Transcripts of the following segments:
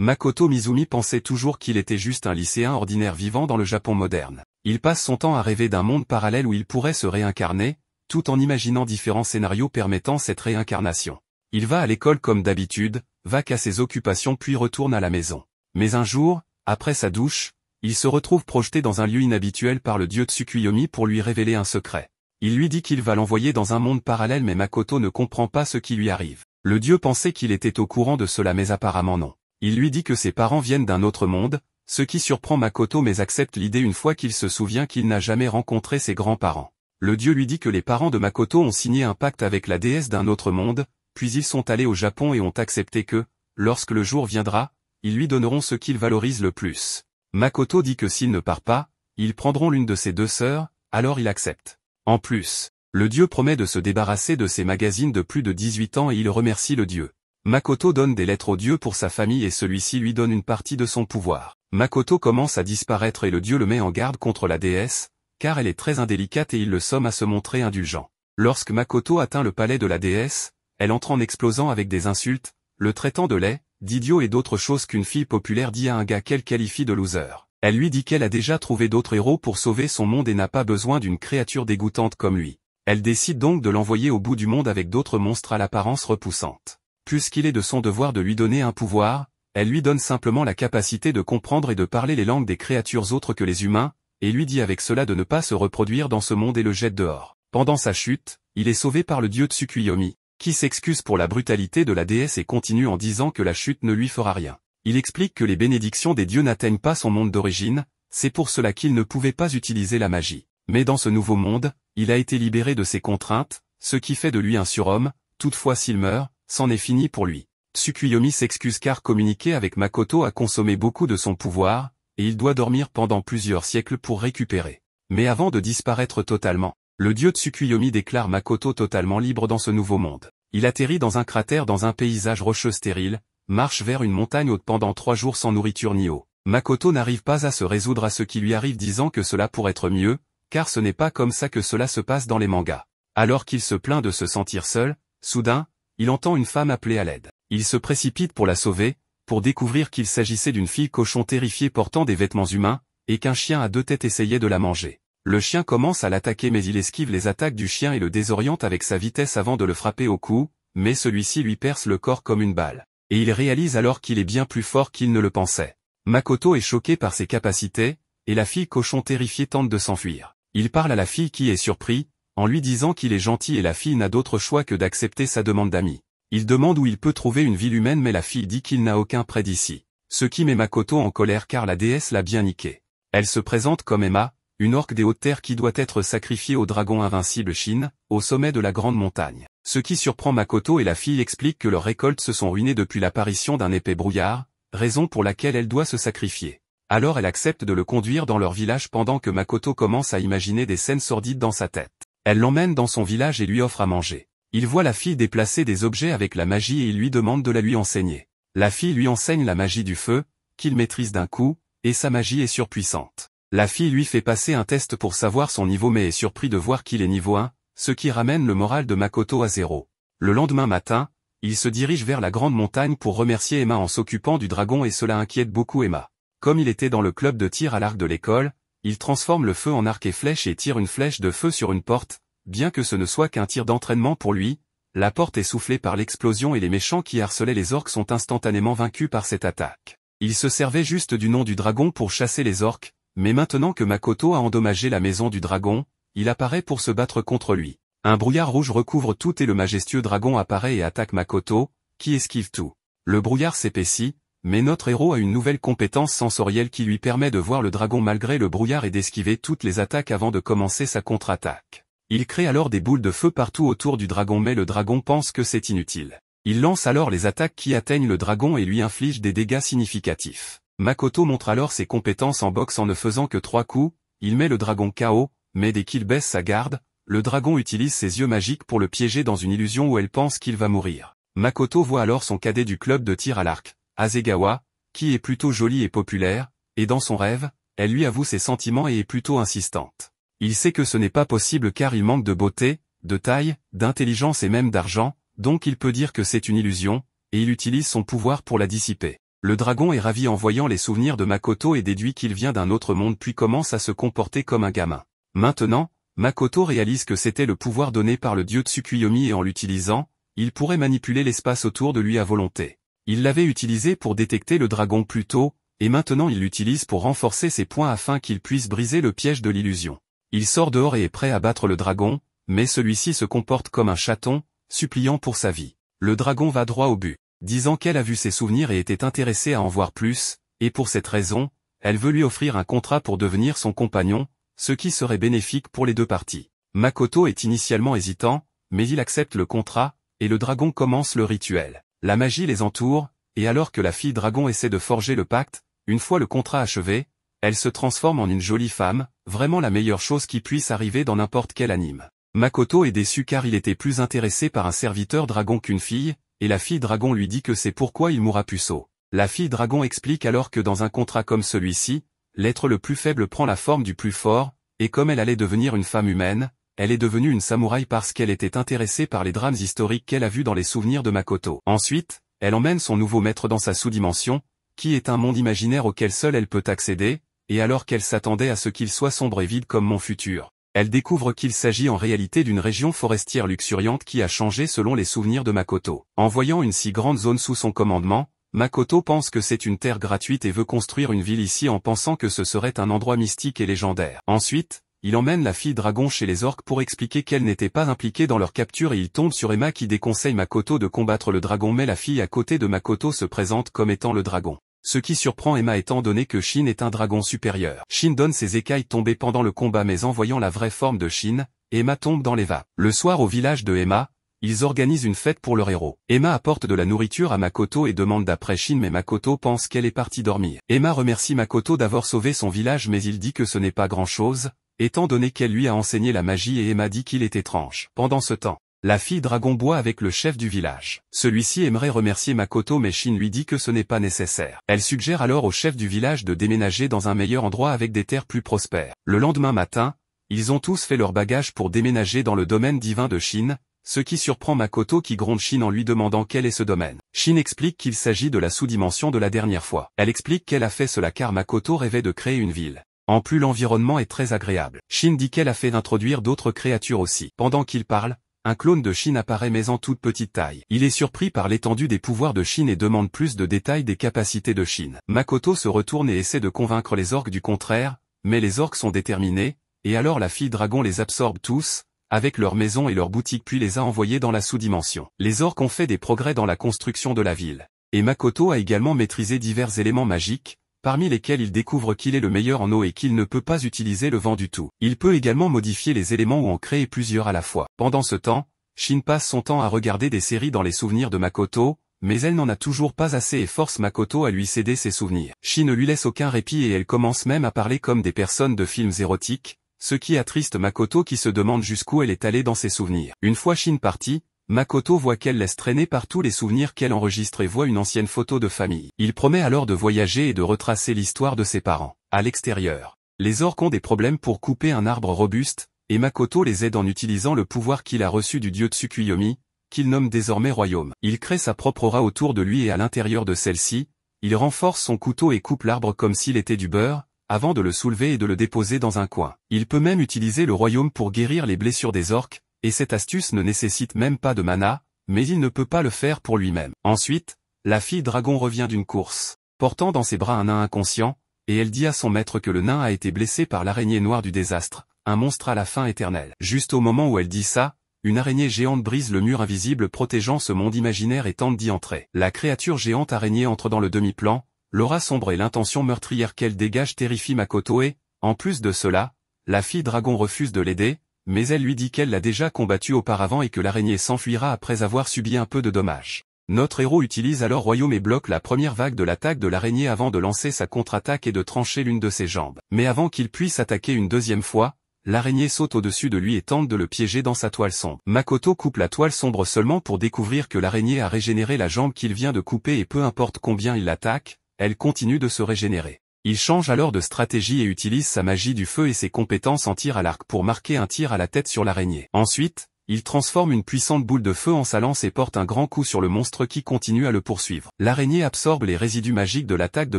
Makoto Mizumi pensait toujours qu'il était juste un lycéen ordinaire vivant dans le Japon moderne. Il passe son temps à rêver d'un monde parallèle où il pourrait se réincarner, tout en imaginant différents scénarios permettant cette réincarnation. Il va à l'école comme d'habitude, va qu'à ses occupations puis retourne à la maison. Mais un jour, après sa douche, il se retrouve projeté dans un lieu inhabituel par le dieu Tsukuyomi pour lui révéler un secret. Il lui dit qu'il va l'envoyer dans un monde parallèle mais Makoto ne comprend pas ce qui lui arrive. Le dieu pensait qu'il était au courant de cela mais apparemment non. Il lui dit que ses parents viennent d'un autre monde, ce qui surprend Makoto mais accepte l'idée une fois qu'il se souvient qu'il n'a jamais rencontré ses grands-parents. Le dieu lui dit que les parents de Makoto ont signé un pacte avec la déesse d'un autre monde, puis ils sont allés au Japon et ont accepté que, lorsque le jour viendra, ils lui donneront ce qu'il valorise le plus. Makoto dit que s'il ne part pas, ils prendront l'une de ses deux sœurs, alors il accepte. En plus, le dieu promet de se débarrasser de ses magazines de plus de 18 ans et il remercie le dieu. Makoto donne des lettres au dieu pour sa famille et celui-ci lui donne une partie de son pouvoir. Makoto commence à disparaître et le dieu le met en garde contre la déesse, car elle est très indélicate et il le somme à se montrer indulgent. Lorsque Makoto atteint le palais de la déesse, elle entre en explosant avec des insultes, le traitant de lait, d'idiot et d'autres choses qu'une fille populaire dit à un gars qu'elle qualifie de loser. Elle lui dit qu'elle a déjà trouvé d'autres héros pour sauver son monde et n'a pas besoin d'une créature dégoûtante comme lui. Elle décide donc de l'envoyer au bout du monde avec d'autres monstres à l'apparence repoussante puisqu'il est de son devoir de lui donner un pouvoir, elle lui donne simplement la capacité de comprendre et de parler les langues des créatures autres que les humains, et lui dit avec cela de ne pas se reproduire dans ce monde et le jette dehors. Pendant sa chute, il est sauvé par le dieu Tsukuyomi, qui s'excuse pour la brutalité de la déesse et continue en disant que la chute ne lui fera rien. Il explique que les bénédictions des dieux n'atteignent pas son monde d'origine, c'est pour cela qu'il ne pouvait pas utiliser la magie. Mais dans ce nouveau monde, il a été libéré de ses contraintes, ce qui fait de lui un surhomme, toutefois s'il meurt, c'en est fini pour lui. Tsukuyomi s'excuse car communiquer avec Makoto a consommé beaucoup de son pouvoir, et il doit dormir pendant plusieurs siècles pour récupérer. Mais avant de disparaître totalement, le dieu Tsukuyomi déclare Makoto totalement libre dans ce nouveau monde. Il atterrit dans un cratère dans un paysage rocheux stérile, marche vers une montagne haute pendant trois jours sans nourriture ni eau. Makoto n'arrive pas à se résoudre à ce qui lui arrive disant que cela pourrait être mieux, car ce n'est pas comme ça que cela se passe dans les mangas. Alors qu'il se plaint de se sentir seul, soudain, il entend une femme appeler à l'aide. Il se précipite pour la sauver, pour découvrir qu'il s'agissait d'une fille cochon terrifiée portant des vêtements humains, et qu'un chien à deux têtes essayait de la manger. Le chien commence à l'attaquer mais il esquive les attaques du chien et le désoriente avec sa vitesse avant de le frapper au cou, mais celui-ci lui perce le corps comme une balle. Et il réalise alors qu'il est bien plus fort qu'il ne le pensait. Makoto est choqué par ses capacités, et la fille cochon terrifiée tente de s'enfuir. Il parle à la fille qui est surpris, en lui disant qu'il est gentil et la fille n'a d'autre choix que d'accepter sa demande d'ami. Il demande où il peut trouver une ville humaine mais la fille dit qu'il n'a aucun près d'ici. Ce qui met Makoto en colère car la déesse l'a bien niqué. Elle se présente comme Emma, une orque des hautes terres qui doit être sacrifiée au dragon invincible Shin, au sommet de la grande montagne. Ce qui surprend Makoto et la fille explique que leurs récoltes se sont ruinées depuis l'apparition d'un épais brouillard, raison pour laquelle elle doit se sacrifier. Alors elle accepte de le conduire dans leur village pendant que Makoto commence à imaginer des scènes sordides dans sa tête. Elle l'emmène dans son village et lui offre à manger. Il voit la fille déplacer des objets avec la magie et il lui demande de la lui enseigner. La fille lui enseigne la magie du feu, qu'il maîtrise d'un coup, et sa magie est surpuissante. La fille lui fait passer un test pour savoir son niveau mais est surpris de voir qu'il est niveau 1, ce qui ramène le moral de Makoto à zéro. Le lendemain matin, il se dirige vers la grande montagne pour remercier Emma en s'occupant du dragon et cela inquiète beaucoup Emma. Comme il était dans le club de tir à l'arc de l'école, il transforme le feu en arc et flèche et tire une flèche de feu sur une porte, bien que ce ne soit qu'un tir d'entraînement pour lui, la porte est soufflée par l'explosion et les méchants qui harcelaient les orques sont instantanément vaincus par cette attaque. Il se servait juste du nom du dragon pour chasser les orques, mais maintenant que Makoto a endommagé la maison du dragon, il apparaît pour se battre contre lui. Un brouillard rouge recouvre tout et le majestueux dragon apparaît et attaque Makoto, qui esquive tout. Le brouillard s'épaissit, mais notre héros a une nouvelle compétence sensorielle qui lui permet de voir le dragon malgré le brouillard et d'esquiver toutes les attaques avant de commencer sa contre-attaque. Il crée alors des boules de feu partout autour du dragon mais le dragon pense que c'est inutile. Il lance alors les attaques qui atteignent le dragon et lui infligent des dégâts significatifs. Makoto montre alors ses compétences en boxe en ne faisant que trois coups, il met le dragon KO, mais dès qu'il baisse sa garde, le dragon utilise ses yeux magiques pour le piéger dans une illusion où elle pense qu'il va mourir. Makoto voit alors son cadet du club de tir à l'arc, Azegawa, qui est plutôt jolie et populaire, et dans son rêve, elle lui avoue ses sentiments et est plutôt insistante. Il sait que ce n'est pas possible car il manque de beauté, de taille, d'intelligence et même d'argent, donc il peut dire que c'est une illusion, et il utilise son pouvoir pour la dissiper. Le dragon est ravi en voyant les souvenirs de Makoto et déduit qu'il vient d'un autre monde puis commence à se comporter comme un gamin. Maintenant, Makoto réalise que c'était le pouvoir donné par le dieu Tsukuyomi et en l'utilisant, il pourrait manipuler l'espace autour de lui à volonté. Il l'avait utilisé pour détecter le dragon plus tôt, et maintenant il l'utilise pour renforcer ses points afin qu'il puisse briser le piège de l'illusion. Il sort dehors et est prêt à battre le dragon, mais celui-ci se comporte comme un chaton, suppliant pour sa vie. Le dragon va droit au but, disant qu'elle a vu ses souvenirs et était intéressée à en voir plus, et pour cette raison, elle veut lui offrir un contrat pour devenir son compagnon, ce qui serait bénéfique pour les deux parties. Makoto est initialement hésitant, mais il accepte le contrat, et le dragon commence le rituel. La magie les entoure, et alors que la fille dragon essaie de forger le pacte, une fois le contrat achevé, elle se transforme en une jolie femme, vraiment la meilleure chose qui puisse arriver dans n'importe quel anime. Makoto est déçu car il était plus intéressé par un serviteur dragon qu'une fille, et la fille dragon lui dit que c'est pourquoi il mourra puceau. La fille dragon explique alors que dans un contrat comme celui-ci, l'être le plus faible prend la forme du plus fort, et comme elle allait devenir une femme humaine, elle est devenue une samouraï parce qu'elle était intéressée par les drames historiques qu'elle a vus dans les souvenirs de Makoto. Ensuite, elle emmène son nouveau maître dans sa sous-dimension, qui est un monde imaginaire auquel seule elle peut accéder, et alors qu'elle s'attendait à ce qu'il soit sombre et vide comme mon futur. Elle découvre qu'il s'agit en réalité d'une région forestière luxuriante qui a changé selon les souvenirs de Makoto. En voyant une si grande zone sous son commandement, Makoto pense que c'est une terre gratuite et veut construire une ville ici en pensant que ce serait un endroit mystique et légendaire. Ensuite, il emmène la fille dragon chez les orques pour expliquer qu'elle n'était pas impliquée dans leur capture et il tombe sur Emma qui déconseille Makoto de combattre le dragon mais la fille à côté de Makoto se présente comme étant le dragon. Ce qui surprend Emma étant donné que Shin est un dragon supérieur. Shin donne ses écailles tombées pendant le combat mais en voyant la vraie forme de Shin, Emma tombe dans les vapes. Le soir au village de Emma, ils organisent une fête pour leur héros. Emma apporte de la nourriture à Makoto et demande d'après Shin mais Makoto pense qu'elle est partie dormir. Emma remercie Makoto d'avoir sauvé son village mais il dit que ce n'est pas grand-chose, étant donné qu'elle lui a enseigné la magie et Emma dit qu'il est étrange. Pendant ce temps, la fille dragon boit avec le chef du village. Celui-ci aimerait remercier Makoto mais Shin lui dit que ce n'est pas nécessaire. Elle suggère alors au chef du village de déménager dans un meilleur endroit avec des terres plus prospères. Le lendemain matin, ils ont tous fait leur bagage pour déménager dans le domaine divin de Shin, ce qui surprend Makoto qui gronde Shin en lui demandant quel est ce domaine. Shin explique qu'il s'agit de la sous-dimension de la dernière fois. Elle explique qu'elle a fait cela car Makoto rêvait de créer une ville. En plus l'environnement est très agréable. Shin qu'elle a fait d'introduire d'autres créatures aussi. Pendant qu'il parle, un clone de Shin apparaît mais en toute petite taille. Il est surpris par l'étendue des pouvoirs de Shin et demande plus de détails des capacités de Shin. Makoto se retourne et essaie de convaincre les orques du contraire, mais les orques sont déterminés, et alors la fille dragon les absorbe tous, avec leur maison et leur boutique puis les a envoyés dans la sous-dimension. Les orques ont fait des progrès dans la construction de la ville. Et Makoto a également maîtrisé divers éléments magiques, parmi lesquels il découvre qu'il est le meilleur en eau et qu'il ne peut pas utiliser le vent du tout. Il peut également modifier les éléments ou en créer plusieurs à la fois. Pendant ce temps, Shin passe son temps à regarder des séries dans les souvenirs de Makoto, mais elle n'en a toujours pas assez et force Makoto à lui céder ses souvenirs. Shin ne lui laisse aucun répit et elle commence même à parler comme des personnes de films érotiques, ce qui attriste Makoto qui se demande jusqu'où elle est allée dans ses souvenirs. Une fois Shin partie, Makoto voit qu'elle laisse traîner partout les souvenirs qu'elle enregistre et voit une ancienne photo de famille. Il promet alors de voyager et de retracer l'histoire de ses parents. À l'extérieur, les orques ont des problèmes pour couper un arbre robuste, et Makoto les aide en utilisant le pouvoir qu'il a reçu du dieu Tsukuyomi, qu'il nomme désormais royaume. Il crée sa propre aura autour de lui et à l'intérieur de celle-ci, il renforce son couteau et coupe l'arbre comme s'il était du beurre, avant de le soulever et de le déposer dans un coin. Il peut même utiliser le royaume pour guérir les blessures des orques, et cette astuce ne nécessite même pas de mana, mais il ne peut pas le faire pour lui-même. Ensuite, la fille dragon revient d'une course, portant dans ses bras un nain inconscient, et elle dit à son maître que le nain a été blessé par l'araignée noire du désastre, un monstre à la fin éternelle. Juste au moment où elle dit ça, une araignée géante brise le mur invisible protégeant ce monde imaginaire et tente d'y entrer. La créature géante araignée entre dans le demi-plan, l'aura sombre et l'intention meurtrière qu'elle dégage terrifie Makoto et, en plus de cela, la fille dragon refuse de l'aider, mais elle lui dit qu'elle l'a déjà combattu auparavant et que l'araignée s'enfuira après avoir subi un peu de dommages. Notre héros utilise alors royaume et bloque la première vague de l'attaque de l'araignée avant de lancer sa contre-attaque et de trancher l'une de ses jambes. Mais avant qu'il puisse attaquer une deuxième fois, l'araignée saute au-dessus de lui et tente de le piéger dans sa toile sombre. Makoto coupe la toile sombre seulement pour découvrir que l'araignée a régénéré la jambe qu'il vient de couper et peu importe combien il l'attaque, elle continue de se régénérer. Il change alors de stratégie et utilise sa magie du feu et ses compétences en tir à l'arc pour marquer un tir à la tête sur l'araignée. Ensuite, il transforme une puissante boule de feu en sa lance et porte un grand coup sur le monstre qui continue à le poursuivre. L'araignée absorbe les résidus magiques de l'attaque de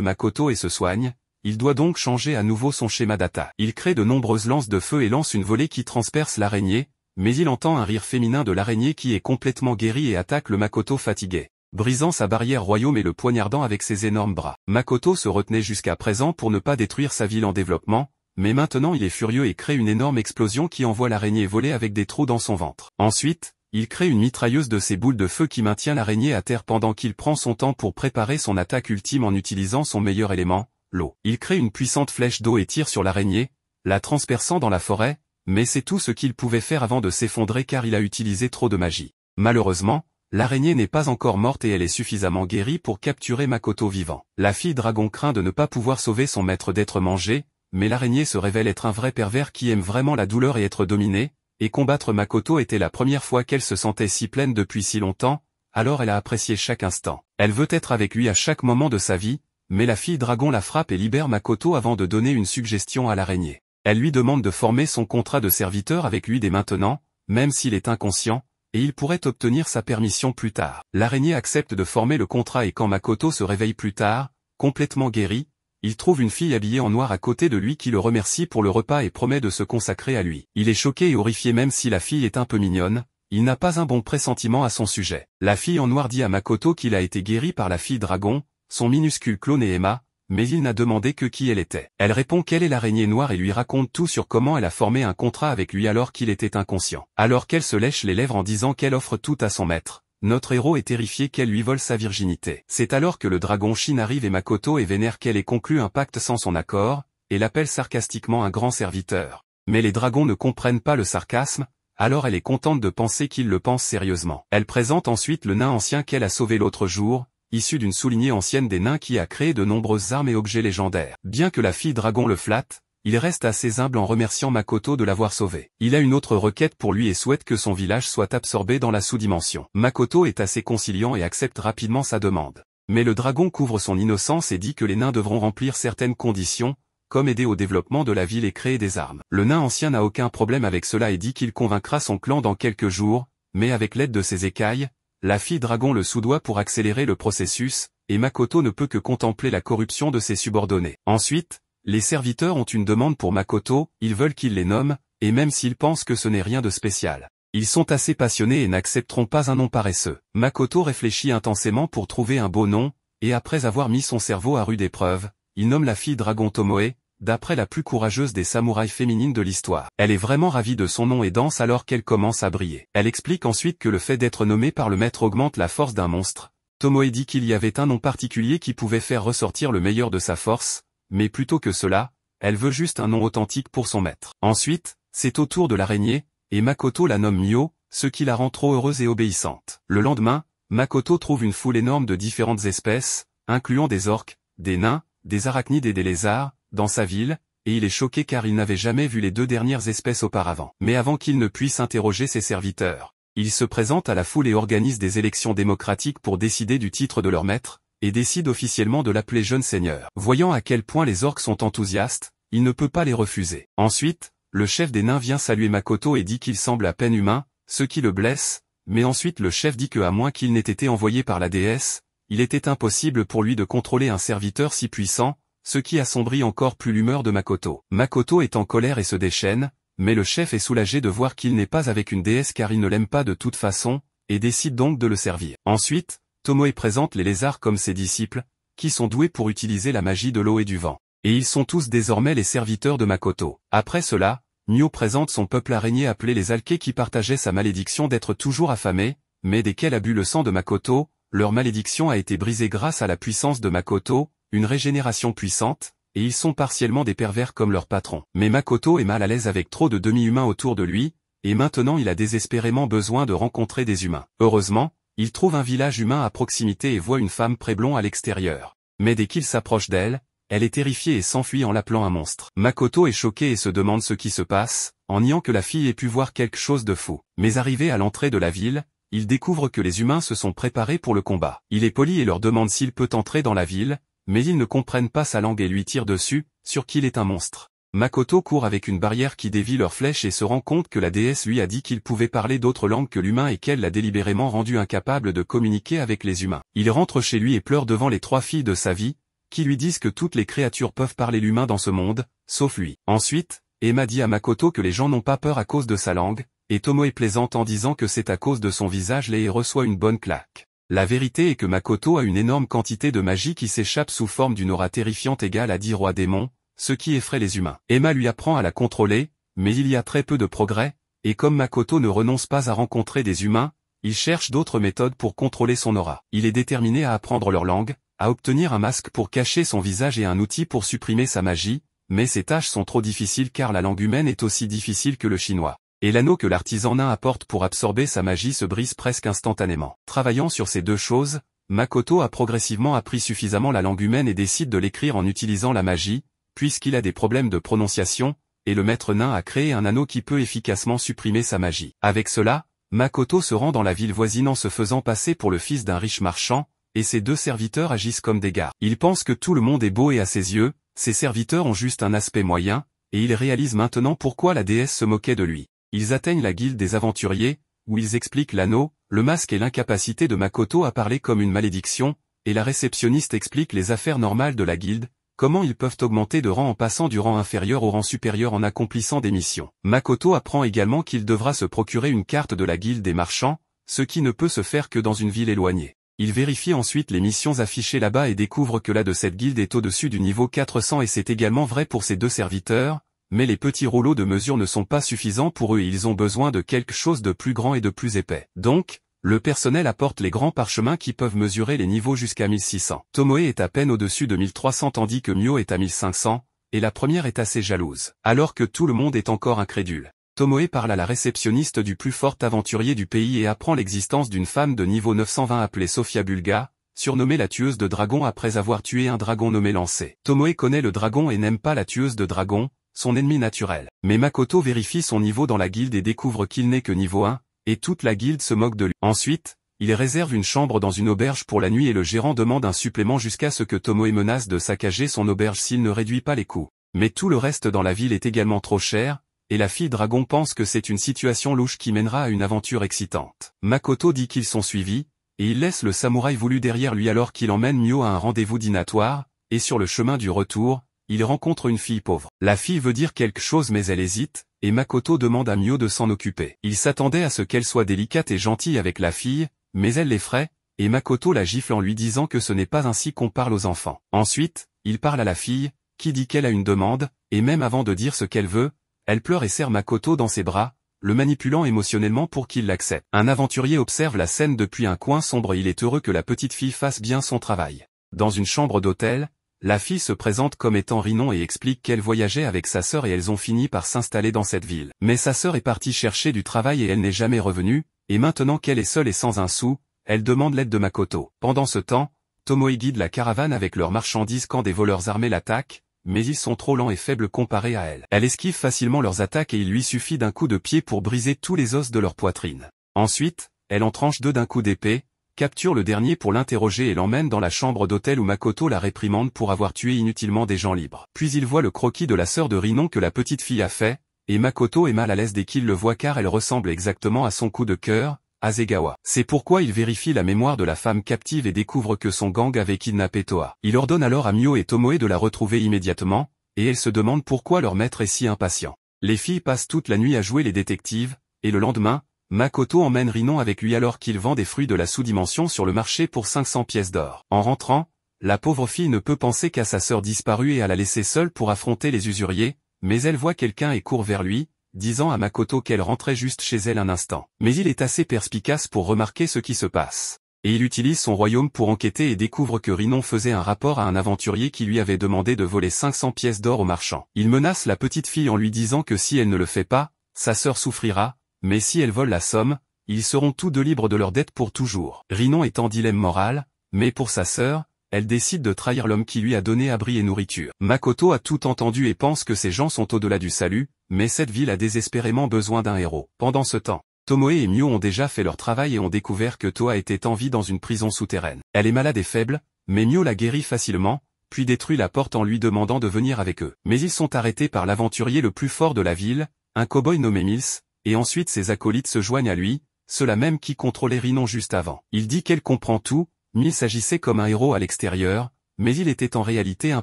Makoto et se soigne, il doit donc changer à nouveau son schéma d'attaque. Il crée de nombreuses lances de feu et lance une volée qui transperce l'araignée, mais il entend un rire féminin de l'araignée qui est complètement guérie et attaque le Makoto fatigué brisant sa barrière royaume et le poignardant avec ses énormes bras. Makoto se retenait jusqu'à présent pour ne pas détruire sa ville en développement, mais maintenant il est furieux et crée une énorme explosion qui envoie l'araignée voler avec des trous dans son ventre. Ensuite, il crée une mitrailleuse de ses boules de feu qui maintient l'araignée à terre pendant qu'il prend son temps pour préparer son attaque ultime en utilisant son meilleur élément, l'eau. Il crée une puissante flèche d'eau et tire sur l'araignée, la transperçant dans la forêt, mais c'est tout ce qu'il pouvait faire avant de s'effondrer car il a utilisé trop de magie. Malheureusement, L'araignée n'est pas encore morte et elle est suffisamment guérie pour capturer Makoto vivant. La fille dragon craint de ne pas pouvoir sauver son maître d'être mangé, mais l'araignée se révèle être un vrai pervers qui aime vraiment la douleur et être dominé, et combattre Makoto était la première fois qu'elle se sentait si pleine depuis si longtemps, alors elle a apprécié chaque instant. Elle veut être avec lui à chaque moment de sa vie, mais la fille dragon la frappe et libère Makoto avant de donner une suggestion à l'araignée. Elle lui demande de former son contrat de serviteur avec lui dès maintenant, même s'il est inconscient, et il pourrait obtenir sa permission plus tard. L'araignée accepte de former le contrat et quand Makoto se réveille plus tard, complètement guéri, il trouve une fille habillée en noir à côté de lui qui le remercie pour le repas et promet de se consacrer à lui. Il est choqué et horrifié même si la fille est un peu mignonne, il n'a pas un bon pressentiment à son sujet. La fille en noir dit à Makoto qu'il a été guéri par la fille dragon, son minuscule clone et Emma, mais il n'a demandé que qui elle était. Elle répond qu'elle est l'araignée noire et lui raconte tout sur comment elle a formé un contrat avec lui alors qu'il était inconscient. Alors qu'elle se lèche les lèvres en disant qu'elle offre tout à son maître. Notre héros est terrifié qu'elle lui vole sa virginité. C'est alors que le dragon Shin arrive et Makoto et vénère qu'elle ait conclu un pacte sans son accord, et l'appelle sarcastiquement un grand serviteur. Mais les dragons ne comprennent pas le sarcasme, alors elle est contente de penser qu'il le pense sérieusement. Elle présente ensuite le nain ancien qu'elle a sauvé l'autre jour, issu d'une soulignée ancienne des nains qui a créé de nombreuses armes et objets légendaires. Bien que la fille dragon le flatte, il reste assez humble en remerciant Makoto de l'avoir sauvé. Il a une autre requête pour lui et souhaite que son village soit absorbé dans la sous-dimension. Makoto est assez conciliant et accepte rapidement sa demande. Mais le dragon couvre son innocence et dit que les nains devront remplir certaines conditions, comme aider au développement de la ville et créer des armes. Le nain ancien n'a aucun problème avec cela et dit qu'il convaincra son clan dans quelques jours, mais avec l'aide de ses écailles, la fille Dragon le soudoie pour accélérer le processus, et Makoto ne peut que contempler la corruption de ses subordonnés. Ensuite, les serviteurs ont une demande pour Makoto, ils veulent qu'il les nomme, et même s'ils pensent que ce n'est rien de spécial. Ils sont assez passionnés et n'accepteront pas un nom paresseux. Makoto réfléchit intensément pour trouver un beau nom, et après avoir mis son cerveau à rude épreuve, il nomme la fille Dragon Tomoe, d'après la plus courageuse des samouraïs féminines de l'histoire. Elle est vraiment ravie de son nom et danse alors qu'elle commence à briller. Elle explique ensuite que le fait d'être nommée par le maître augmente la force d'un monstre. Tomoe dit qu'il y avait un nom particulier qui pouvait faire ressortir le meilleur de sa force, mais plutôt que cela, elle veut juste un nom authentique pour son maître. Ensuite, c'est au tour de l'araignée, et Makoto la nomme Mio, ce qui la rend trop heureuse et obéissante. Le lendemain, Makoto trouve une foule énorme de différentes espèces, incluant des orques, des nains, des arachnides et des lézards, dans sa ville, et il est choqué car il n'avait jamais vu les deux dernières espèces auparavant. Mais avant qu'il ne puisse interroger ses serviteurs, il se présente à la foule et organise des élections démocratiques pour décider du titre de leur maître, et décide officiellement de l'appeler jeune seigneur. Voyant à quel point les orques sont enthousiastes, il ne peut pas les refuser. Ensuite, le chef des nains vient saluer Makoto et dit qu'il semble à peine humain, ce qui le blesse, mais ensuite le chef dit que à moins qu'il n'ait été envoyé par la déesse, il était impossible pour lui de contrôler un serviteur si puissant, ce qui assombrit encore plus l'humeur de Makoto. Makoto est en colère et se déchaîne, mais le chef est soulagé de voir qu'il n'est pas avec une déesse car il ne l'aime pas de toute façon, et décide donc de le servir. Ensuite, Tomoe présente les lézards comme ses disciples, qui sont doués pour utiliser la magie de l'eau et du vent. Et ils sont tous désormais les serviteurs de Makoto. Après cela, Nio présente son peuple araignée appelé les Alkés qui partageaient sa malédiction d'être toujours affamés, mais desquels a bu le sang de Makoto, leur malédiction a été brisée grâce à la puissance de Makoto, une régénération puissante, et ils sont partiellement des pervers comme leur patron. Mais Makoto est mal à l'aise avec trop de demi-humains autour de lui, et maintenant il a désespérément besoin de rencontrer des humains. Heureusement, il trouve un village humain à proximité et voit une femme préblond à l'extérieur. Mais dès qu'il s'approche d'elle, elle est terrifiée et s'enfuit en l'appelant un monstre. Makoto est choqué et se demande ce qui se passe, en niant que la fille ait pu voir quelque chose de faux. Mais arrivé à l'entrée de la ville, il découvre que les humains se sont préparés pour le combat. Il est poli et leur demande s'il peut entrer dans la ville, mais ils ne comprennent pas sa langue et lui tirent dessus, sur qu'il est un monstre. Makoto court avec une barrière qui dévie leurs flèches et se rend compte que la déesse lui a dit qu'il pouvait parler d'autres langues que l'humain et qu'elle l'a délibérément rendu incapable de communiquer avec les humains. Il rentre chez lui et pleure devant les trois filles de sa vie, qui lui disent que toutes les créatures peuvent parler l'humain dans ce monde, sauf lui. Ensuite, Emma dit à Makoto que les gens n'ont pas peur à cause de sa langue, et Tomoe plaisante en disant que c'est à cause de son visage et reçoit une bonne claque. La vérité est que Makoto a une énorme quantité de magie qui s'échappe sous forme d'une aura terrifiante égale à dix rois démons, ce qui effraie les humains. Emma lui apprend à la contrôler, mais il y a très peu de progrès, et comme Makoto ne renonce pas à rencontrer des humains, il cherche d'autres méthodes pour contrôler son aura. Il est déterminé à apprendre leur langue, à obtenir un masque pour cacher son visage et un outil pour supprimer sa magie, mais ces tâches sont trop difficiles car la langue humaine est aussi difficile que le chinois et l'anneau que l'artisan nain apporte pour absorber sa magie se brise presque instantanément. Travaillant sur ces deux choses, Makoto a progressivement appris suffisamment la langue humaine et décide de l'écrire en utilisant la magie, puisqu'il a des problèmes de prononciation, et le maître nain a créé un anneau qui peut efficacement supprimer sa magie. Avec cela, Makoto se rend dans la ville voisine en se faisant passer pour le fils d'un riche marchand, et ses deux serviteurs agissent comme des gars. Il pense que tout le monde est beau et à ses yeux, ses serviteurs ont juste un aspect moyen, et il réalise maintenant pourquoi la déesse se moquait de lui ils atteignent la guilde des aventuriers, où ils expliquent l'anneau, le masque et l'incapacité de Makoto à parler comme une malédiction, et la réceptionniste explique les affaires normales de la guilde, comment ils peuvent augmenter de rang en passant du rang inférieur au rang supérieur en accomplissant des missions. Makoto apprend également qu'il devra se procurer une carte de la guilde des marchands, ce qui ne peut se faire que dans une ville éloignée. Il vérifie ensuite les missions affichées là-bas et découvre que la de cette guilde est au-dessus du niveau 400 et c'est également vrai pour ses deux serviteurs, mais les petits rouleaux de mesure ne sont pas suffisants pour eux et ils ont besoin de quelque chose de plus grand et de plus épais. Donc, le personnel apporte les grands parchemins qui peuvent mesurer les niveaux jusqu'à 1600. Tomoe est à peine au-dessus de 1300 tandis que Mio est à 1500, et la première est assez jalouse. Alors que tout le monde est encore incrédule. Tomoe parle à la réceptionniste du plus fort aventurier du pays et apprend l'existence d'une femme de niveau 920 appelée Sofia Bulga, surnommée la tueuse de dragons après avoir tué un dragon nommé Lancé. Tomoe connaît le dragon et n'aime pas la tueuse de dragons, son ennemi naturel. Mais Makoto vérifie son niveau dans la guilde et découvre qu'il n'est que niveau 1, et toute la guilde se moque de lui. Ensuite, il réserve une chambre dans une auberge pour la nuit et le gérant demande un supplément jusqu'à ce que Tomoe menace de saccager son auberge s'il ne réduit pas les coûts. Mais tout le reste dans la ville est également trop cher, et la fille dragon pense que c'est une situation louche qui mènera à une aventure excitante. Makoto dit qu'ils sont suivis, et il laisse le samouraï voulu derrière lui alors qu'il emmène Mio à un rendez-vous dînatoire, et sur le chemin du retour, il rencontre une fille pauvre. La fille veut dire quelque chose mais elle hésite, et Makoto demande à Mio de s'en occuper. Il s'attendait à ce qu'elle soit délicate et gentille avec la fille, mais elle l'effraie, et Makoto la gifle en lui disant que ce n'est pas ainsi qu'on parle aux enfants. Ensuite, il parle à la fille, qui dit qu'elle a une demande, et même avant de dire ce qu'elle veut, elle pleure et serre Makoto dans ses bras, le manipulant émotionnellement pour qu'il l'accepte. Un aventurier observe la scène depuis un coin sombre et il est heureux que la petite fille fasse bien son travail. Dans une chambre d'hôtel, la fille se présente comme étant Rinon et explique qu'elle voyageait avec sa sœur et elles ont fini par s'installer dans cette ville. Mais sa sœur est partie chercher du travail et elle n'est jamais revenue, et maintenant qu'elle est seule et sans un sou, elle demande l'aide de Makoto. Pendant ce temps, Tomoe guide la caravane avec leurs marchandises quand des voleurs armés l'attaquent, mais ils sont trop lents et faibles comparés à elle. Elle esquive facilement leurs attaques et il lui suffit d'un coup de pied pour briser tous les os de leur poitrine. Ensuite, elle en tranche deux d'un coup d'épée, capture le dernier pour l'interroger et l'emmène dans la chambre d'hôtel où Makoto la réprimande pour avoir tué inutilement des gens libres. Puis il voit le croquis de la sœur de Rinon que la petite fille a fait, et Makoto est mal à l'aise dès qu'il le voit car elle ressemble exactement à son coup de cœur, Azegawa. C'est pourquoi il vérifie la mémoire de la femme captive et découvre que son gang avait kidnappé Toa. Il ordonne alors à Mio et Tomoe de la retrouver immédiatement, et elle se demande pourquoi leur maître est si impatient. Les filles passent toute la nuit à jouer les détectives, et le lendemain, Makoto emmène Rinon avec lui alors qu'il vend des fruits de la sous-dimension sur le marché pour 500 pièces d'or. En rentrant, la pauvre fille ne peut penser qu'à sa sœur disparue et à la laisser seule pour affronter les usuriers, mais elle voit quelqu'un et court vers lui, disant à Makoto qu'elle rentrait juste chez elle un instant. Mais il est assez perspicace pour remarquer ce qui se passe. Et il utilise son royaume pour enquêter et découvre que Rinon faisait un rapport à un aventurier qui lui avait demandé de voler 500 pièces d'or au marchand. Il menace la petite fille en lui disant que si elle ne le fait pas, sa sœur souffrira, mais si elles vole la somme, ils seront tous deux libres de leur dette pour toujours. Rinon est en dilemme moral, mais pour sa sœur, elle décide de trahir l'homme qui lui a donné abri et nourriture. Makoto a tout entendu et pense que ces gens sont au-delà du salut, mais cette ville a désespérément besoin d'un héros. Pendant ce temps, Tomoe et Mio ont déjà fait leur travail et ont découvert que Toa était en vie dans une prison souterraine. Elle est malade et faible, mais Mio la guérit facilement, puis détruit la porte en lui demandant de venir avec eux. Mais ils sont arrêtés par l'aventurier le plus fort de la ville, un cow-boy nommé Mills, et ensuite ses acolytes se joignent à lui, ceux-là même qui contrôlaient Rinon juste avant. Il dit qu'elle comprend tout, Mils agissait comme un héros à l'extérieur, mais il était en réalité un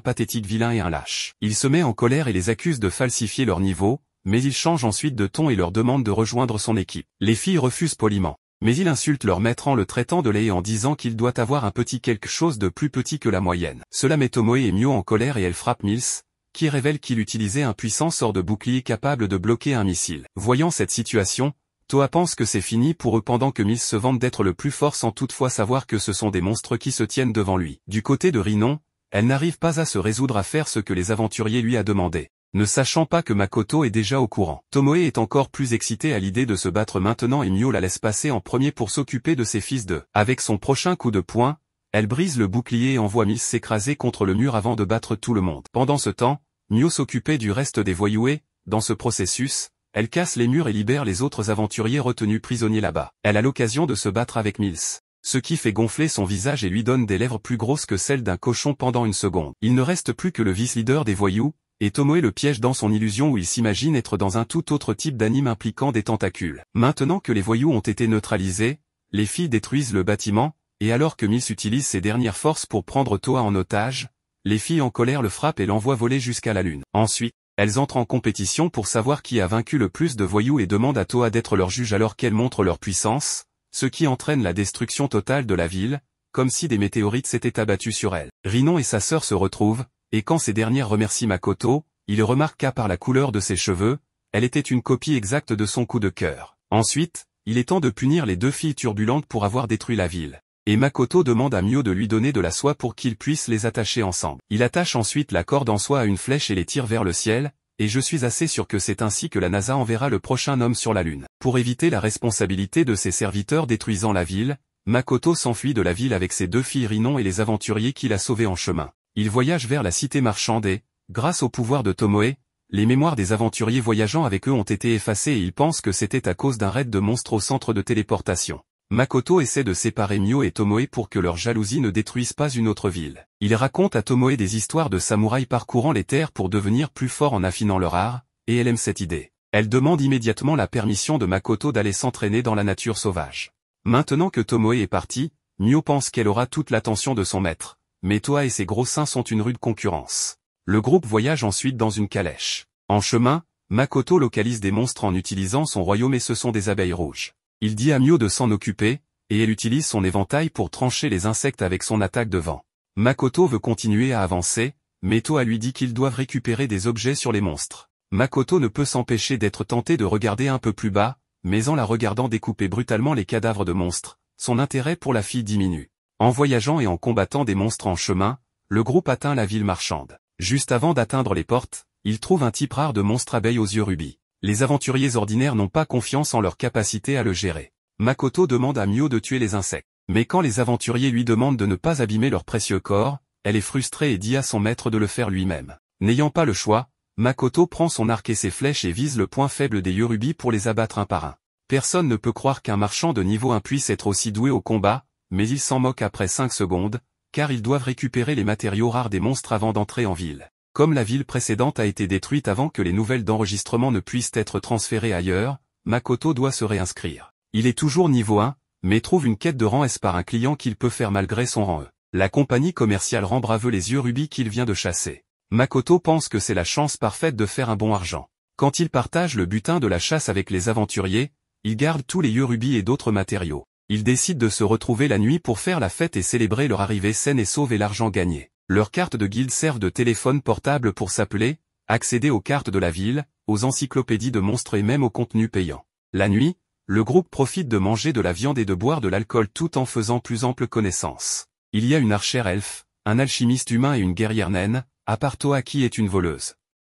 pathétique vilain et un lâche. Il se met en colère et les accuse de falsifier leur niveau, mais il change ensuite de ton et leur demande de rejoindre son équipe. Les filles refusent poliment. Mais il insulte leur maître en le traitant de lait et en disant qu'il doit avoir un petit quelque chose de plus petit que la moyenne. Cela met Tomoe et Mio en colère et elle frappe Mills, qui révèle qu'il utilisait un puissant sort de bouclier capable de bloquer un missile. Voyant cette situation, Toa pense que c'est fini pour eux pendant que Miss se vante d'être le plus fort sans toutefois savoir que ce sont des monstres qui se tiennent devant lui. Du côté de Rinon, elle n'arrive pas à se résoudre à faire ce que les aventuriers lui a demandé, ne sachant pas que Makoto est déjà au courant. Tomoe est encore plus excité à l'idée de se battre maintenant et Mio la laisse passer en premier pour s'occuper de ses fils d'eux. Avec son prochain coup de poing, elle brise le bouclier et envoie Miss s'écraser contre le mur avant de battre tout le monde. Pendant ce temps, Mio s'occupait du reste des voyous dans ce processus, elle casse les murs et libère les autres aventuriers retenus prisonniers là-bas. Elle a l'occasion de se battre avec Mills. Ce qui fait gonfler son visage et lui donne des lèvres plus grosses que celles d'un cochon pendant une seconde. Il ne reste plus que le vice-leader des voyous, et Tomoe le piège dans son illusion où il s'imagine être dans un tout autre type d'anime impliquant des tentacules. Maintenant que les voyous ont été neutralisés, les filles détruisent le bâtiment, et alors que Mills utilise ses dernières forces pour prendre Toa en otage, les filles en colère le frappent et l'envoient voler jusqu'à la Lune. Ensuite, elles entrent en compétition pour savoir qui a vaincu le plus de voyous et demandent à Toa d'être leur juge alors qu'elles montrent leur puissance, ce qui entraîne la destruction totale de la ville, comme si des météorites s'étaient abattues sur elle. Rinon et sa sœur se retrouvent, et quand ces dernières remercient Makoto, il remarqua par la couleur de ses cheveux, elle était une copie exacte de son coup de cœur. Ensuite, il est temps de punir les deux filles turbulentes pour avoir détruit la ville et Makoto demande à Mio de lui donner de la soie pour qu'il puisse les attacher ensemble. Il attache ensuite la corde en soie à une flèche et les tire vers le ciel, et je suis assez sûr que c'est ainsi que la NASA enverra le prochain homme sur la Lune. Pour éviter la responsabilité de ses serviteurs détruisant la ville, Makoto s'enfuit de la ville avec ses deux filles Rinon et les aventuriers qu'il a sauvés en chemin. Il voyage vers la cité marchande et, grâce au pouvoir de Tomoe, les mémoires des aventuriers voyageant avec eux ont été effacées et ils pensent que c'était à cause d'un raid de monstres au centre de téléportation. Makoto essaie de séparer Mio et Tomoe pour que leur jalousie ne détruise pas une autre ville. Il raconte à Tomoe des histoires de samouraïs parcourant les terres pour devenir plus forts en affinant leur art, et elle aime cette idée. Elle demande immédiatement la permission de Makoto d'aller s'entraîner dans la nature sauvage. Maintenant que Tomoe est parti, Mio pense qu'elle aura toute l'attention de son maître, mais Toa et ses gros seins sont une rude concurrence. Le groupe voyage ensuite dans une calèche. En chemin, Makoto localise des monstres en utilisant son royaume et ce sont des abeilles rouges. Il dit à Mio de s'en occuper, et elle utilise son éventail pour trancher les insectes avec son attaque de vent. Makoto veut continuer à avancer, mais Toa lui dit qu'ils doivent récupérer des objets sur les monstres. Makoto ne peut s'empêcher d'être tenté de regarder un peu plus bas, mais en la regardant découper brutalement les cadavres de monstres, son intérêt pour la fille diminue. En voyageant et en combattant des monstres en chemin, le groupe atteint la ville marchande. Juste avant d'atteindre les portes, il trouve un type rare de monstre abeille aux yeux rubis les aventuriers ordinaires n'ont pas confiance en leur capacité à le gérer. Makoto demande à Mio de tuer les insectes. Mais quand les aventuriers lui demandent de ne pas abîmer leur précieux corps, elle est frustrée et dit à son maître de le faire lui-même. N'ayant pas le choix, Makoto prend son arc et ses flèches et vise le point faible des Yorubi pour les abattre un par un. Personne ne peut croire qu'un marchand de niveau 1 puisse être aussi doué au combat, mais il s'en moque après 5 secondes, car ils doivent récupérer les matériaux rares des monstres avant d'entrer en ville. Comme la ville précédente a été détruite avant que les nouvelles d'enregistrement ne puissent être transférées ailleurs, Makoto doit se réinscrire. Il est toujours niveau 1, mais trouve une quête de rang S par un client qu'il peut faire malgré son rang E. La compagnie commerciale rend braveux les yeux rubis qu'il vient de chasser. Makoto pense que c'est la chance parfaite de faire un bon argent. Quand il partage le butin de la chasse avec les aventuriers, il garde tous les yeux rubis et d'autres matériaux. Il décide de se retrouver la nuit pour faire la fête et célébrer leur arrivée saine et sauver l'argent gagné. Leurs cartes de guilde servent de téléphone portable pour s'appeler, accéder aux cartes de la ville, aux encyclopédies de monstres et même aux contenus payants. La nuit, le groupe profite de manger de la viande et de boire de l'alcool tout en faisant plus ample connaissance. Il y a une archère elfe, un alchimiste humain et une guerrière naine, à part qui est une voleuse.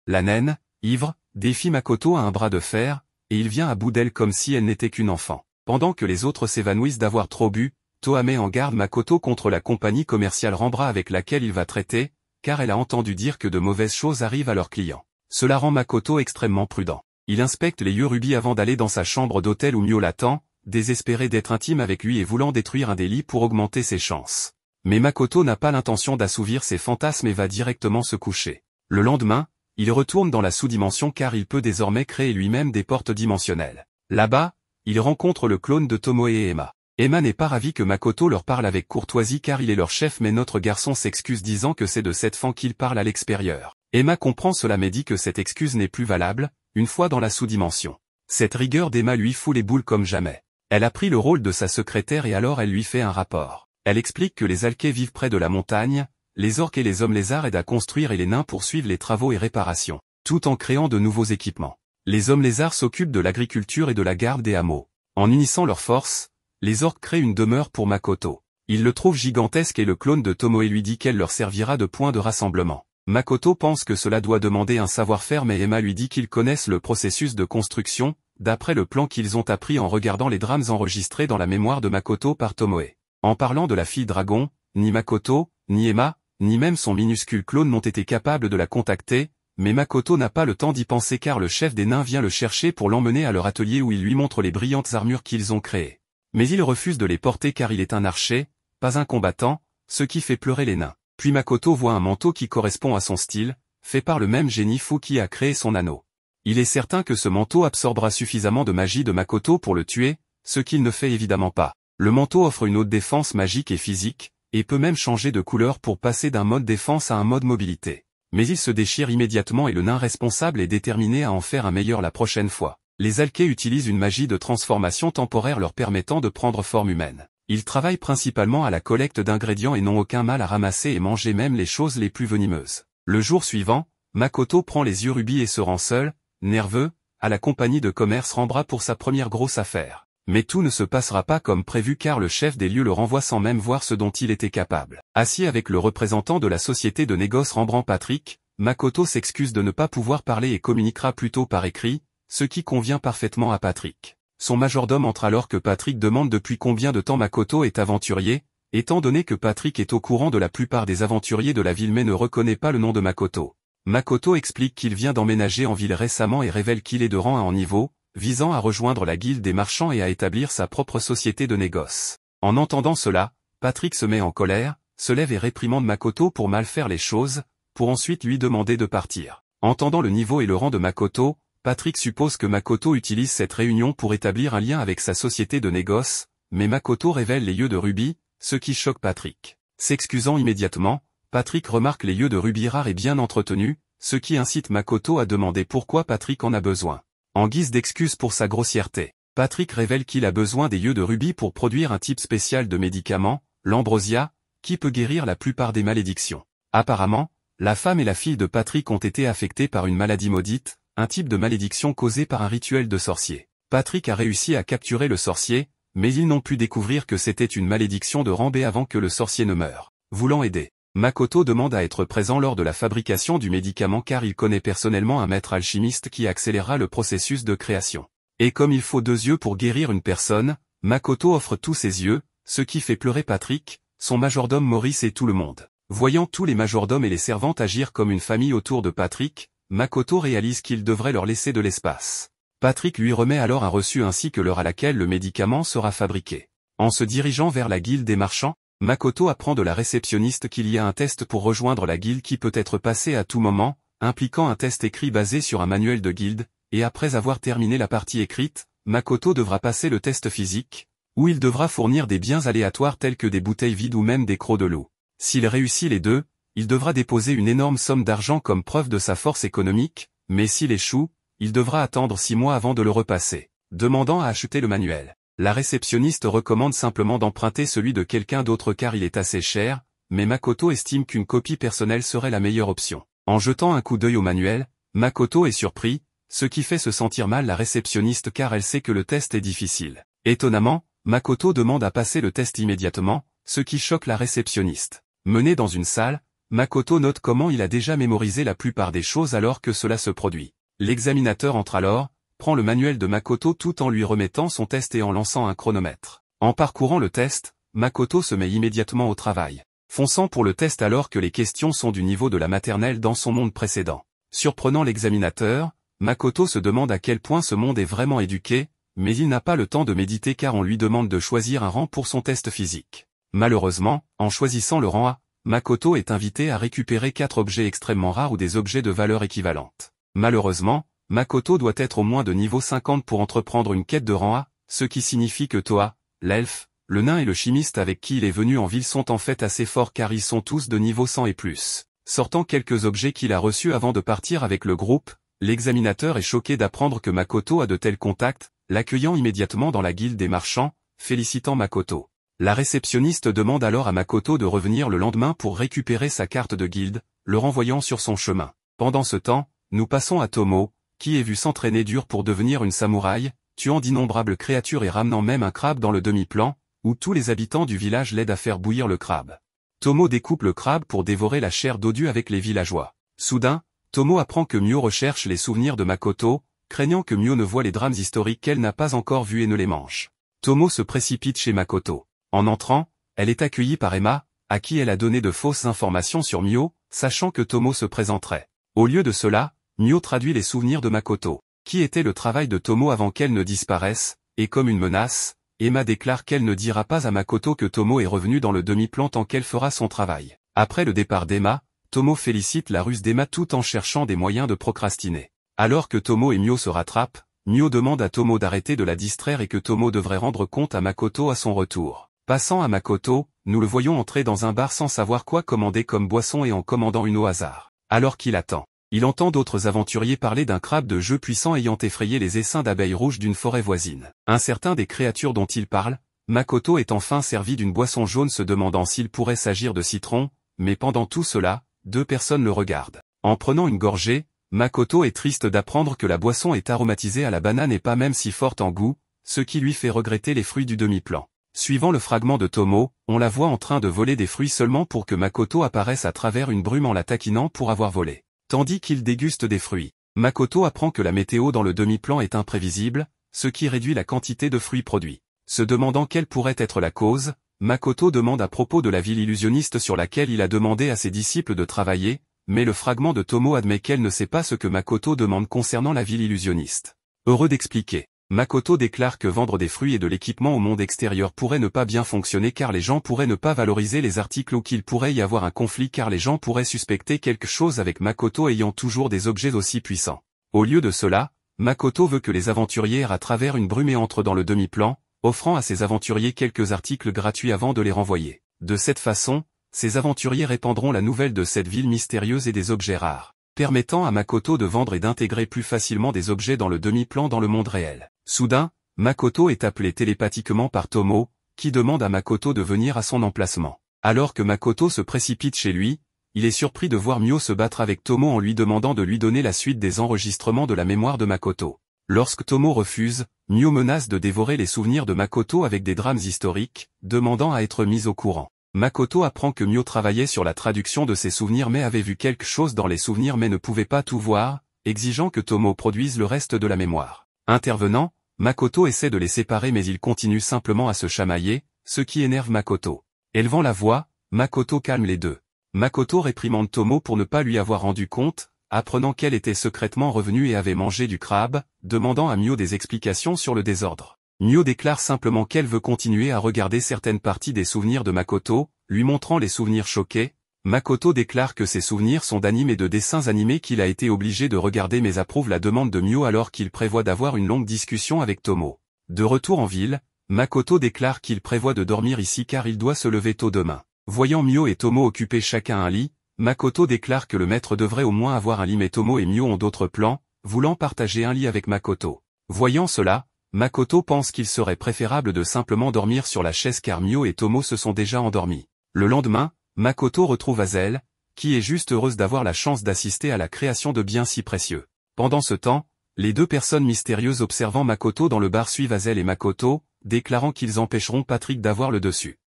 La naine, ivre, défie Makoto à un bras de fer, et il vient à bout d'elle comme si elle n'était qu'une enfant. Pendant que les autres s'évanouissent d'avoir trop bu, Toa en garde Makoto contre la compagnie commerciale Rambra avec laquelle il va traiter, car elle a entendu dire que de mauvaises choses arrivent à leurs clients. Cela rend Makoto extrêmement prudent. Il inspecte les yeux avant d'aller dans sa chambre d'hôtel où Mio l'attend, désespéré d'être intime avec lui et voulant détruire un délit pour augmenter ses chances. Mais Makoto n'a pas l'intention d'assouvir ses fantasmes et va directement se coucher. Le lendemain, il retourne dans la sous-dimension car il peut désormais créer lui-même des portes dimensionnelles. Là-bas, il rencontre le clone de Tomoe et Emma. Emma n'est pas ravie que Makoto leur parle avec courtoisie car il est leur chef mais notre garçon s'excuse disant que c'est de cette fan qu'il parle à l'extérieur. Emma comprend cela mais dit que cette excuse n'est plus valable, une fois dans la sous-dimension. Cette rigueur d'Emma lui fout les boules comme jamais. Elle a pris le rôle de sa secrétaire et alors elle lui fait un rapport. Elle explique que les alquets vivent près de la montagne, les orques et les hommes lézards aident à construire et les nains poursuivent les travaux et réparations, tout en créant de nouveaux équipements. Les hommes lézards s'occupent de l'agriculture et de la garde des hameaux. En unissant leurs forces, les orques créent une demeure pour Makoto. Ils le trouvent gigantesque et le clone de Tomoe lui dit qu'elle leur servira de point de rassemblement. Makoto pense que cela doit demander un savoir-faire mais Emma lui dit qu'ils connaissent le processus de construction, d'après le plan qu'ils ont appris en regardant les drames enregistrés dans la mémoire de Makoto par Tomoe. En parlant de la fille dragon, ni Makoto, ni Emma, ni même son minuscule clone n'ont été capables de la contacter, mais Makoto n'a pas le temps d'y penser car le chef des nains vient le chercher pour l'emmener à leur atelier où il lui montre les brillantes armures qu'ils ont créées mais il refuse de les porter car il est un archer, pas un combattant, ce qui fait pleurer les nains. Puis Makoto voit un manteau qui correspond à son style, fait par le même génie fou qui a créé son anneau. Il est certain que ce manteau absorbera suffisamment de magie de Makoto pour le tuer, ce qu'il ne fait évidemment pas. Le manteau offre une haute défense magique et physique, et peut même changer de couleur pour passer d'un mode défense à un mode mobilité. Mais il se déchire immédiatement et le nain responsable est déterminé à en faire un meilleur la prochaine fois. Les alkés utilisent une magie de transformation temporaire leur permettant de prendre forme humaine. Ils travaillent principalement à la collecte d'ingrédients et n'ont aucun mal à ramasser et manger même les choses les plus venimeuses. Le jour suivant, Makoto prend les yeux rubis et se rend seul, nerveux, à la compagnie de commerce Rembrandt pour sa première grosse affaire. Mais tout ne se passera pas comme prévu car le chef des lieux le renvoie sans même voir ce dont il était capable. Assis avec le représentant de la société de négoce Rembrandt Patrick, Makoto s'excuse de ne pas pouvoir parler et communiquera plutôt par écrit, ce qui convient parfaitement à Patrick. Son majordome entre alors que Patrick demande depuis combien de temps Makoto est aventurier, étant donné que Patrick est au courant de la plupart des aventuriers de la ville mais ne reconnaît pas le nom de Makoto. Makoto explique qu'il vient d'emménager en ville récemment et révèle qu'il est de rang à en niveau, visant à rejoindre la guilde des marchands et à établir sa propre société de négoce. En entendant cela, Patrick se met en colère, se lève et réprimande Makoto pour mal faire les choses, pour ensuite lui demander de partir. Entendant le niveau et le rang de Makoto, Patrick suppose que Makoto utilise cette réunion pour établir un lien avec sa société de négoce, mais Makoto révèle les yeux de rubis, ce qui choque Patrick. S'excusant immédiatement, Patrick remarque les yeux de rubis rares et bien entretenus, ce qui incite Makoto à demander pourquoi Patrick en a besoin. En guise d'excuse pour sa grossièreté, Patrick révèle qu'il a besoin des yeux de rubis pour produire un type spécial de médicament, l'ambrosia, qui peut guérir la plupart des malédictions. Apparemment, la femme et la fille de Patrick ont été affectées par une maladie maudite, un type de malédiction causée par un rituel de sorcier. Patrick a réussi à capturer le sorcier, mais ils n'ont pu découvrir que c'était une malédiction de Rambé avant que le sorcier ne meure. Voulant aider, Makoto demande à être présent lors de la fabrication du médicament car il connaît personnellement un maître alchimiste qui accélérera le processus de création. Et comme il faut deux yeux pour guérir une personne, Makoto offre tous ses yeux, ce qui fait pleurer Patrick, son majordome Maurice et tout le monde. Voyant tous les majordomes et les servantes agir comme une famille autour de Patrick, Makoto réalise qu'il devrait leur laisser de l'espace. Patrick lui remet alors un reçu ainsi que l'heure à laquelle le médicament sera fabriqué. En se dirigeant vers la guilde des marchands, Makoto apprend de la réceptionniste qu'il y a un test pour rejoindre la guilde qui peut être passé à tout moment, impliquant un test écrit basé sur un manuel de guilde, et après avoir terminé la partie écrite, Makoto devra passer le test physique, où il devra fournir des biens aléatoires tels que des bouteilles vides ou même des crocs de loup. S'il réussit les deux, il devra déposer une énorme somme d'argent comme preuve de sa force économique, mais s'il échoue, il devra attendre six mois avant de le repasser, demandant à acheter le manuel. La réceptionniste recommande simplement d'emprunter celui de quelqu'un d'autre car il est assez cher, mais Makoto estime qu'une copie personnelle serait la meilleure option. En jetant un coup d'œil au manuel, Makoto est surpris, ce qui fait se sentir mal la réceptionniste car elle sait que le test est difficile. Étonnamment, Makoto demande à passer le test immédiatement, ce qui choque la réceptionniste. Menée dans une salle, Makoto note comment il a déjà mémorisé la plupart des choses alors que cela se produit. L'examinateur entre alors, prend le manuel de Makoto tout en lui remettant son test et en lançant un chronomètre. En parcourant le test, Makoto se met immédiatement au travail, fonçant pour le test alors que les questions sont du niveau de la maternelle dans son monde précédent. Surprenant l'examinateur, Makoto se demande à quel point ce monde est vraiment éduqué, mais il n'a pas le temps de méditer car on lui demande de choisir un rang pour son test physique. Malheureusement, en choisissant le rang A, Makoto est invité à récupérer quatre objets extrêmement rares ou des objets de valeur équivalente. Malheureusement, Makoto doit être au moins de niveau 50 pour entreprendre une quête de rang A, ce qui signifie que Toa, l'elfe, le nain et le chimiste avec qui il est venu en ville sont en fait assez forts car ils sont tous de niveau 100 et plus. Sortant quelques objets qu'il a reçus avant de partir avec le groupe, l'examinateur est choqué d'apprendre que Makoto a de tels contacts, l'accueillant immédiatement dans la guilde des marchands, félicitant Makoto. La réceptionniste demande alors à Makoto de revenir le lendemain pour récupérer sa carte de guilde, le renvoyant sur son chemin. Pendant ce temps, nous passons à Tomo, qui est vu s'entraîner dur pour devenir une samouraï, tuant d'innombrables créatures et ramenant même un crabe dans le demi-plan, où tous les habitants du village l'aident à faire bouillir le crabe. Tomo découpe le crabe pour dévorer la chair dodue avec les villageois. Soudain, Tomo apprend que Mio recherche les souvenirs de Makoto, craignant que Mio ne voit les drames historiques qu'elle n'a pas encore vus et ne les mange. Tomo se précipite chez Makoto. En entrant, elle est accueillie par Emma, à qui elle a donné de fausses informations sur Mio, sachant que Tomo se présenterait. Au lieu de cela, Mio traduit les souvenirs de Makoto. Qui était le travail de Tomo avant qu'elle ne disparaisse, et comme une menace, Emma déclare qu'elle ne dira pas à Makoto que Tomo est revenu dans le demi-plan tant qu'elle fera son travail. Après le départ d'Emma, Tomo félicite la ruse d'Emma tout en cherchant des moyens de procrastiner. Alors que Tomo et Mio se rattrapent, Mio demande à Tomo d'arrêter de la distraire et que Tomo devrait rendre compte à Makoto à son retour. Passant à Makoto, nous le voyons entrer dans un bar sans savoir quoi commander comme boisson et en commandant une au hasard. Alors qu'il attend, il entend d'autres aventuriers parler d'un crabe de jeu puissant ayant effrayé les essaims d'abeilles rouges d'une forêt voisine. Incertain des créatures dont il parle, Makoto est enfin servi d'une boisson jaune se demandant s'il pourrait s'agir de citron, mais pendant tout cela, deux personnes le regardent. En prenant une gorgée, Makoto est triste d'apprendre que la boisson est aromatisée à la banane et pas même si forte en goût, ce qui lui fait regretter les fruits du demi-plan. Suivant le fragment de Tomo, on la voit en train de voler des fruits seulement pour que Makoto apparaisse à travers une brume en la taquinant pour avoir volé. Tandis qu'il déguste des fruits, Makoto apprend que la météo dans le demi-plan est imprévisible, ce qui réduit la quantité de fruits produits. Se demandant quelle pourrait être la cause, Makoto demande à propos de la ville illusionniste sur laquelle il a demandé à ses disciples de travailler, mais le fragment de Tomo admet qu'elle ne sait pas ce que Makoto demande concernant la ville illusionniste. Heureux d'expliquer. Makoto déclare que vendre des fruits et de l'équipement au monde extérieur pourrait ne pas bien fonctionner car les gens pourraient ne pas valoriser les articles ou qu'il pourrait y avoir un conflit car les gens pourraient suspecter quelque chose avec Makoto ayant toujours des objets aussi puissants. Au lieu de cela, Makoto veut que les aventuriers à travers une brume et entrent dans le demi-plan, offrant à ses aventuriers quelques articles gratuits avant de les renvoyer. De cette façon, ces aventuriers répandront la nouvelle de cette ville mystérieuse et des objets rares, permettant à Makoto de vendre et d'intégrer plus facilement des objets dans le demi-plan dans le monde réel. Soudain, Makoto est appelé télépathiquement par Tomo, qui demande à Makoto de venir à son emplacement. Alors que Makoto se précipite chez lui, il est surpris de voir Mio se battre avec Tomo en lui demandant de lui donner la suite des enregistrements de la mémoire de Makoto. Lorsque Tomo refuse, Mio menace de dévorer les souvenirs de Makoto avec des drames historiques, demandant à être mis au courant. Makoto apprend que Mio travaillait sur la traduction de ses souvenirs mais avait vu quelque chose dans les souvenirs mais ne pouvait pas tout voir, exigeant que Tomo produise le reste de la mémoire. Intervenant, Makoto essaie de les séparer mais ils continuent simplement à se chamailler, ce qui énerve Makoto. Élevant la voix, Makoto calme les deux. Makoto réprimande Tomo pour ne pas lui avoir rendu compte, apprenant qu'elle était secrètement revenue et avait mangé du crabe, demandant à Mio des explications sur le désordre. Mio déclare simplement qu'elle veut continuer à regarder certaines parties des souvenirs de Makoto, lui montrant les souvenirs choqués, Makoto déclare que ses souvenirs sont d'animes et de dessins animés qu'il a été obligé de regarder mais approuve la demande de Mio alors qu'il prévoit d'avoir une longue discussion avec Tomo. De retour en ville, Makoto déclare qu'il prévoit de dormir ici car il doit se lever tôt demain. Voyant Mio et Tomo occuper chacun un lit, Makoto déclare que le maître devrait au moins avoir un lit mais Tomo et Mio ont d'autres plans, voulant partager un lit avec Makoto. Voyant cela, Makoto pense qu'il serait préférable de simplement dormir sur la chaise car Mio et Tomo se sont déjà endormis. Le lendemain, Makoto retrouve Azel, qui est juste heureuse d'avoir la chance d'assister à la création de biens si précieux. Pendant ce temps, les deux personnes mystérieuses observant Makoto dans le bar suivent Azel et Makoto, déclarant qu'ils empêcheront Patrick d'avoir le dessus.